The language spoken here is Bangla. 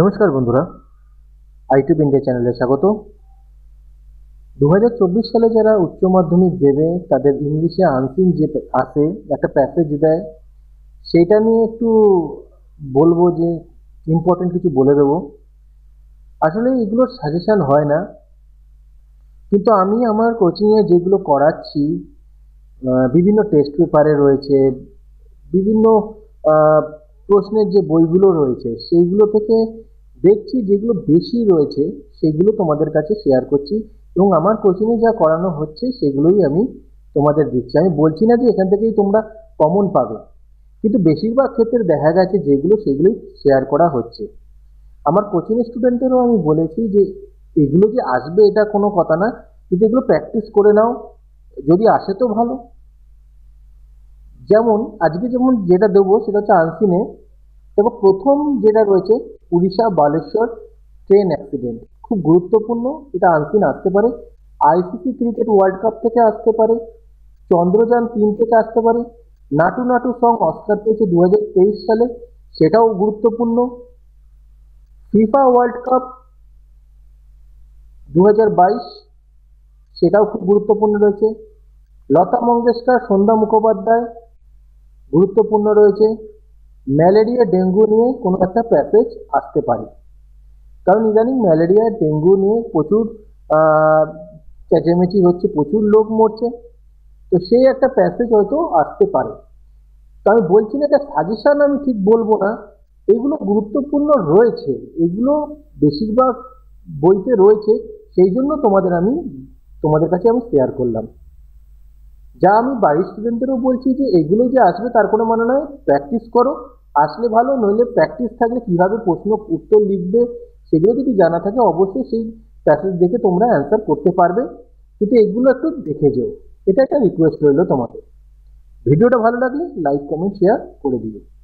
নমস্কার বন্ধুরা আইটিউব ইন্ডিয়া চ্যানেলে স্বাগত দু সালে যারা উচ্চ মাধ্যমিক দেবে তাদের ইংলিশে আনসিন যে আসে একটা প্যাসেজ দেয় সেইটা নিয়ে একটু বলবো যে ইম্পর্টেন্ট কিছু বলে দেবো আসলে এগুলোর সাজেশান হয় না কিন্তু আমি আমার কোচিংয়ে যেগুলো করাচ্ছি বিভিন্ন টেস্ট পেপারে রয়েছে বিভিন্ন প্রশ্নের যে বইগুলো রয়েছে সেইগুলো থেকে দেখছি যেগুলো বেশি রয়েছে সেগুলো তোমাদের কাছে শেয়ার করছি এবং আমার কোচিংয়ে যা করানো হচ্ছে সেগুলোই আমি তোমাদের দিচ্ছি আমি বলছি না যে এখান থেকেই তোমরা কমন পাবে কিন্তু বেশিরভাগ ক্ষেত্রে দেখা গেছে যেগুলো সেগুলোই শেয়ার করা হচ্ছে আমার কোচিং স্টুডেন্টেরও আমি বলেছি যে এগুলো যে আসবে এটা কোনো কথা না কিন্তু এগুলো প্র্যাকটিস করে নাও যদি আসে তো ভালো যেমন আজকে যেমন যেটা দেবো সেটা হচ্ছে আনসিনে এবং প্রথম যেটা রয়েছে উড়িষ্যা বালেশ্বর ট্রেন অ্যাক্সিডেন্ট খুব গুরুত্বপূর্ণ এটা আনসিন আসতে পারে আইসিসি ক্রিকেট ওয়ার্ল্ড কাপ থেকে আসতে পারে চন্দ্রযান তিন থেকে আসতে পারে নাটু নাটু সং অস্কার পেয়েছে দু সালে সেটাও গুরুত্বপূর্ণ ফিফা ওয়ার্ল্ড কাপ দু সেটাও খুব গুরুত্বপূর্ণ রয়েছে লতা মঙ্গেশকর সন্ধ্যা মুখোপাধ্যায় গুরুত্বপূর্ণ রয়েছে ম্যালেরিয়া ডেঙ্গু নিয়ে কোনো একটা প্যাসেজ আসতে পারে কারণ ইদানিং ম্যালেরিয়া ডেঙ্গু নিয়ে প্রচুর চেঁচেমেচি হচ্ছে প্রচুর লোক মরছে তো সেই একটা প্যাসেজ হয়তো আসতে পারে তো আমি বলছি না একটা সাজেশান আমি ঠিক বলবো না এগুলো গুরুত্বপূর্ণ রয়েছে এগুলো বেশিরভাগ বইতে রয়েছে সেই জন্য তোমাদের আমি তোমাদের কাছে আমি শেয়ার করলাম যা আমি বাড়ির স্টুডেন্টদেরও বলছি যে এগুলো যে আসবে তার কোনো মানে নয় প্র্যাকটিস করো আসলে ভালো নইলে প্র্যাকটিস থাকলে কীভাবে প্রশ্ন উত্তর লিখবে সেগুলো যদি জানা থাকে অবশ্যই সেই প্যাসেজ দেখে তোমরা অ্যান্সার করতে পারবে কিন্তু এগুলো একটু দেখে যেও এটা একটা রিকোয়েস্ট রইল তোমাদের ভিডিওটা ভালো লাগলে লাইক কমেন্ট শেয়ার করে দিও